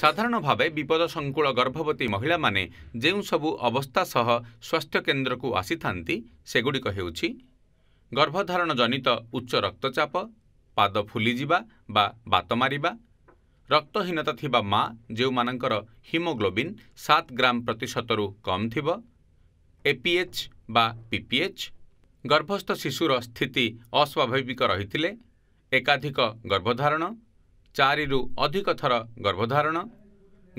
ସାଧାରଣ ଭାବେ ବିପଦ ସଂକୁଳ ଗର୍ଭବତୀ ମହିଳାମାନେ ଯେଉଁ ସବୁ ଅବସ୍ଥା ସହ ସ୍ୱାସ୍ଥ୍ୟକେନ୍ଦ୍ରକୁ ଆସିଥାନ୍ତି ସେଗୁଡ଼ିକ ହେଉଛି ଗର୍ଭଧାରଣ ଜନିତ ଉଚ୍ଚ ରକ୍ତଚାପ ପାଦ ଫୁଲିଯିବା ବା ବାତ ମାରିବା ରକ୍ତହୀନତା ଥିବା ମା ଯେଉଁମାନଙ୍କର ହିମୋଗ୍ଲୋବିନ୍ ସାତ ଗ୍ରାମ ପ୍ରତିଶତରୁ କମ୍ ଥିବ ଏପିଏଚ୍ ବା ପିପିଏଚ୍ ଗର୍ଭସ୍ଥ ଶିଶୁର ସ୍ଥିତି ଅସ୍ୱାଭାବିକ ରହିଥିଲେ ଏକାଧିକ ଗର୍ଭଧାରଣ चारि अधिक गर्भधारण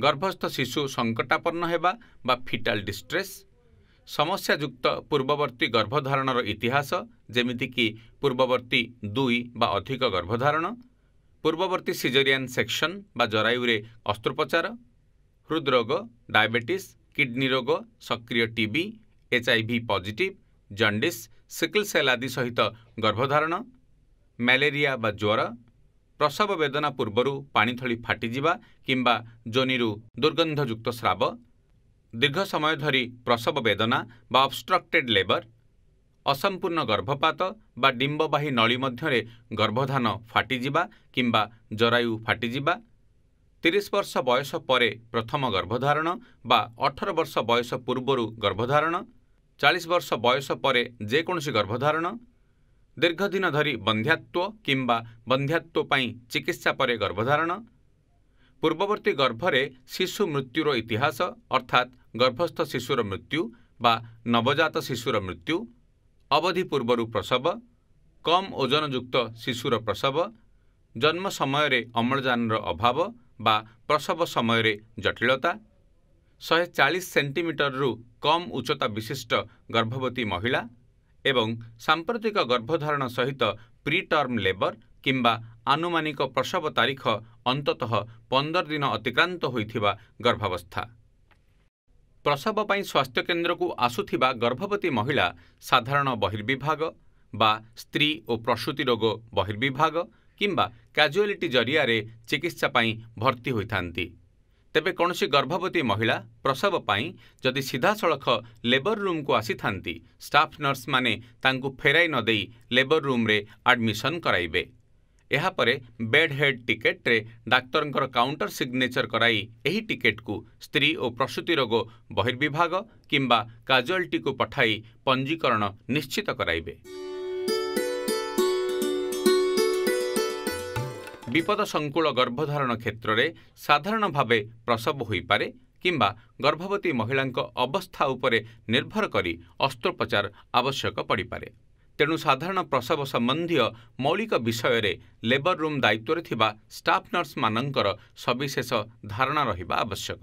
गर्भस्थ शिशु सङ्कटापन्न बा फिटाल डिस्ट्रेस समस्याुक्त पूर्ववर्ती गर्भधारणर र इतिहास जम्तिक पूर्ववर्ती दुई बा अधिक गर्भधारण पूर्ववर्ती सिजरिया सेक्सन बा जरयु अस्त्रोपचार हृद्रोग डायबेटिस किडनी रोग सक्रिय T HIV positive jaundice sickle cell आदि सहित गर्भधारण म्यालेरिया जवर ପ୍ରସବ ବେଦନା ପୂର୍ବରୁ ପାଣିଥଳି ଫାଟିଯିବା କିମ୍ବା ଜୋନିରୁ ଦୁର୍ଗନ୍ଧଯୁକ୍ତ ସ୍ରାବ ଦୀର୍ଘ ସମୟ ଧରି ପ୍ରସବ ବେଦନା ବା ଅବଷ୍ଟ୍ରକ୍ଟେଡ୍ ଲେବର ଅସମ୍ପୂର୍ଣ୍ଣ ଗର୍ଭପାତ ବା ଡିମ୍ବବାହୀ ନଳୀ ମଧ୍ୟରେ ଗର୍ଭଧାନ ଫାଟିଯିବା କିମ୍ବା ଜରାୟୁ ଫାଟିଯିବା ତିରିଶ ବର୍ଷ ବୟସ ପରେ ପ୍ରଥମ ଗର୍ଭଧାରଣ ବା ଅଠର ବର୍ଷ ବୟସ ପୂର୍ବରୁ ଗର୍ଭଧାରଣ ଚାଳିଶ ବର୍ଷ ବୟସ ପରେ ଯେକୌଣସି ଗର୍ଭଧାରଣ दीर्घदिन धरी बन्ध्यात्व किम्बा बन्ध्यात्वप चिकित्सा गर्भधारण पूर्ववर्ती गर्भले शिशु मृत्युर इतिहास अर्थात गर्भस्थ शिशुर मृत्यु बा नवजात शिशुर मृत्यु अवधि पूर्वहरू प्रसव कम कम्जनयुक्त शिशुर प्रसव जन्म समयले अम्लजानर अभाव बा प्रसव समयले जटिलता शे चालिस सेन्टिमिटर रु कता विशिष्ट गर्भवती महिला ଏବଂ ସାମ୍ପ୍ରତିକ ଗର୍ଭଧାରଣ ସହିତ ପ୍ରିଟର୍ମ ଲେବର୍ କିମ୍ବା ଆନୁମାନିକ ପ୍ରସବ ତାରିଖ ଅନ୍ତତଃ ପନ୍ଦର ଦିନ ଅତିକ୍ରାନ୍ତ ହୋଇଥିବା ଗର୍ଭାବସ୍ଥା ପ୍ରସବ ପାଇଁ ସ୍ୱାସ୍ଥ୍ୟକେନ୍ଦ୍ରକୁ ଆସୁଥିବା ଗର୍ଭବତୀ ମହିଳା ସାଧାରଣ ବହିର୍ବିଭାଗ ବା ସ୍ତ୍ରୀ ଓ ପ୍ରସୂତି ରୋଗ ବହିର୍ବିଭାଗ କିମ୍ବା କାଜୁଆଲିଟି ଜରିଆରେ ଚିକିତ୍ସା ପାଇଁ ଭର୍ତ୍ତି ହୋଇଥାନ୍ତି ତେବେ କୌଣସି ଗର୍ଭବତୀ ମହିଳା ପ୍ରସବ ପାଇଁ ଯଦି ସିଧାସଳଖ ଲେବର ରୁମ୍କୁ ଆସିଥାନ୍ତି ଷ୍ଟାଫ୍ ନର୍ସମାନେ ତାଙ୍କୁ ଫେରାଇ ନ ଦେଇ ଲେବର ରୁମ୍ରେ ଆଡ୍ମିସନ୍ କରାଇବେ ଏହାପରେ ବେଡ୍ ହେଡ୍ ଟିକେଟ୍ରେ ଡାକ୍ତରଙ୍କର କାଉଣ୍ଟର ସିଗ୍ନେଚର କରାଇ ଏହି ଟିକେଟ୍କୁ ସ୍ତ୍ରୀ ଓ ପ୍ରସୂତି ରୋଗ ବହିର୍ବିଭାଗ କିମ୍ବା କାଜୁଆଲିଟିକୁ ପଠାଇ ପଞ୍ଜୀକରଣ ନିଶ୍ଚିତ କରାଇବେ ବିପଦସଙ୍କୁଳ ଗର୍ଭଧାରଣ କ୍ଷେତ୍ରରେ ସାଧାରଣ ଭାବେ ପ୍ରସବ ହୋଇପାରେ କିମ୍ବା ଗର୍ଭବତୀ ମହିଳାଙ୍କ ଅବସ୍ଥା ଉପରେ ନିର୍ଭର କରି ଅସ୍ତ୍ରୋପଚାର ଆବଶ୍ୟକ ପଡ଼ିପାରେ ତେଣୁ ସାଧାରଣ ପ୍ରସବ ସମ୍ବନ୍ଧୀୟ ମୌଳିକ ବିଷୟରେ ଲେବର ରୁମ୍ ଦାୟିତ୍ୱରେ ଥିବା ଷ୍ଟାଫ୍ ନର୍ସମାନଙ୍କର ସବିଶେଷ ଧାରଣା ରହିବା ଆବଶ୍ୟକ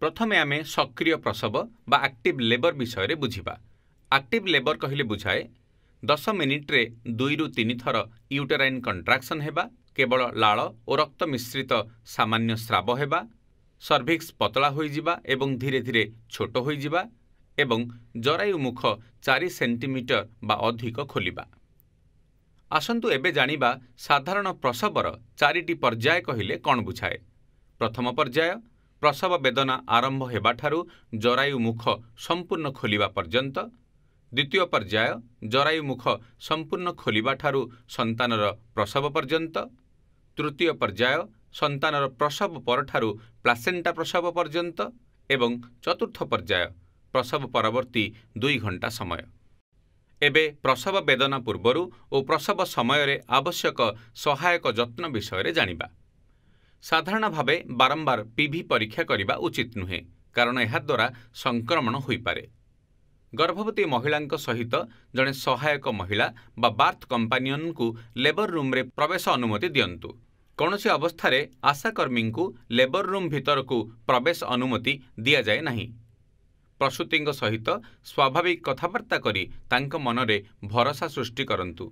ପ୍ରଥମେ ଆମେ ସକ୍ରିୟ ପ୍ରସବ ବା ଆକ୍ଟିଭ୍ ଲେବର ବିଷୟରେ ବୁଝିବା ଆକ୍ଟିଭ୍ ଲେବର କହିଲେ ବୁଝାଏ ଦଶ ମିନିଟ୍ରେ ଦୁଇରୁ ତିନି ଥର ୟୁଟେରାଇନ୍ କଣ୍ଟ୍ରାକ୍ସନ୍ ହେବା କେବଳ ଲାଳ ଓ ରକ୍ତ ମିଶ୍ରିତ ସାମାନ୍ୟ ସ୍ରାବ ହେବା ସର୍ଭିକ୍ସ ପତଳା ହୋଇଯିବା ଏବଂ ଧୀରେ ଧୀରେ ଛୋଟ ହୋଇଯିବା ଏବଂ ଜରାୟୁ ମୁଖ ଚାରି ସେଣ୍ଟିମିଟର ବା ଅଧିକ ଖୋଲିବା ଆସନ୍ତୁ ଏବେ ଜାଣିବା ସାଧାରଣ ପ୍ରସବର ଚାରିଟି ପର୍ଯ୍ୟାୟ କହିଲେ କ'ଣ ବୁଝାଏ ପ୍ରଥମ ପର୍ଯ୍ୟାୟ ପ୍ରସବ ବେଦନା ଆରମ୍ଭ ହେବାଠାରୁ ଜରାୟୁ ମୁଖ ସମ୍ପୂର୍ଣ୍ଣ ଖୋଲିବା ପର୍ଯ୍ୟନ୍ତ ଦ୍ୱିତୀୟ ପର୍ଯ୍ୟାୟ ଜରାୟୁ ମୁଖ ସମ୍ପୂର୍ଣ୍ଣ ଖୋଲିବାଠାରୁ ସନ୍ତାନର ପ୍ରସବ ପର୍ଯ୍ୟନ୍ତ ତୃତୀୟ ପର୍ଯ୍ୟାୟ ସନ୍ତାନର ପ୍ରସବ ପରଠାରୁ ପ୍ଲାସେଣ୍ଟା ପ୍ରସବ ପର୍ଯ୍ୟନ୍ତ ଏବଂ ଚତୁର୍ଥ ପର୍ଯ୍ୟାୟ ପ୍ରସବ ପରବର୍ତ୍ତୀ ଦୁଇ ଘଣ୍ଟା ସମୟ ଏବେ ପ୍ରସବ ବେଦନା ପୂର୍ବରୁ ଓ ପ୍ରସବ ସମୟରେ ଆବଶ୍ୟକ ସହାୟକ ଯତ୍ନ ବିଷୟରେ ଜାଣିବା ସାଧାରଣ ଭାବେ ବାରମ୍ବାର ପିଭି ପରୀକ୍ଷା କରିବା ଉଚିତ ନୁହେଁ କାରଣ ଏହାଦ୍ୱାରା ସଂକ୍ରମଣ ହୋଇପାରେ ଗର୍ଭବତୀ ମହିଳାଙ୍କ ସହିତ ଜଣେ ସହାୟକ ମହିଳା ବା ବାର୍ଥ କମ୍ପାନିଅନ୍ଙ୍କୁ ଲେବର୍ ରୁମ୍ରେ ପ୍ରବେଶ ଅନୁମତି ଦିଅନ୍ତୁ କୌଣସି ଅବସ୍ଥାରେ ଆଶାକର୍ମୀଙ୍କୁ ଲେବର୍ ରୁମ୍ ଭିତରକୁ ପ୍ରବେଶ ଅନୁମତି ଦିଆଯାଏ ନାହିଁ ପ୍ରସୂତିଙ୍କ ସହିତ ସ୍ୱାଭାବିକ କଥାବାର୍ତ୍ତା କରି ତାଙ୍କ ମନରେ ଭରସା ସୃଷ୍ଟି କରନ୍ତୁ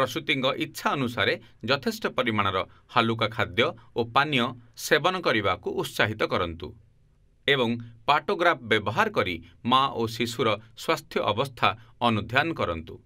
ପ୍ରସୂତିଙ୍କ ଇଚ୍ଛା ଅନୁସାରେ ଯଥେଷ୍ଟ ପରିମାଣର ହାଲୁକା ଖାଦ୍ୟ ଓ ପାନୀୟ ସେବନ କରିବାକୁ ଉତ୍ସାହିତ କରନ୍ତୁ ଏବଂ ପାଟୋଗ୍ରାଫ୍ ବ୍ୟବହାର କରି ମା ଓ ଶିଶୁର ସ୍ୱାସ୍ଥ୍ୟ ଅବସ୍ଥା ଅନୁଧ୍ୟାନ କରନ୍ତୁ